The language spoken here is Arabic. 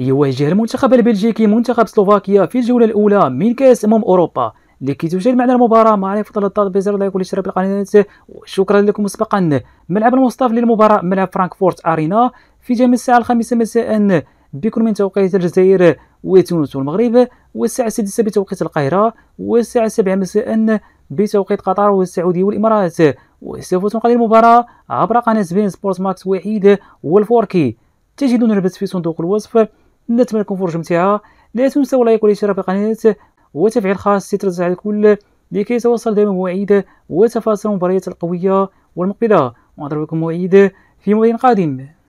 يواجه المنتخب البلجيكي منتخب سلوفاكيا في الجولة الأولى من كأس أمم أوروبا لكي تشاهد معنا المباراة مع فضل الضغط بزر لايك والاشتراك بالقناة وشكرا لكم مسبقا ملعب المصطف للمباراة ملعب فرانكفورت أرينا في جامع الساعة الخامسة مساء بكل من توقيت الجزائر وتونس والمغرب والساعة السادسة بتوقيت القاهرة والساعة السابعة مساء بتوقيت قطر والسعودية والإمارات وسوف تنقل المباراة عبر قناة بين سبورت ماكس وحيد والفوركي تجدون البث في صندوق الوصف نتمنى لكم فرجة ممتعة لا تنسوا اللايك والاشتراك بالقناة وتفعيل خاص سترز على الكل لكي يتوصل دائما مواعيد وتفاصيل المباريات القوية والمقبلة ونضرب لكم موعد في موعد قادم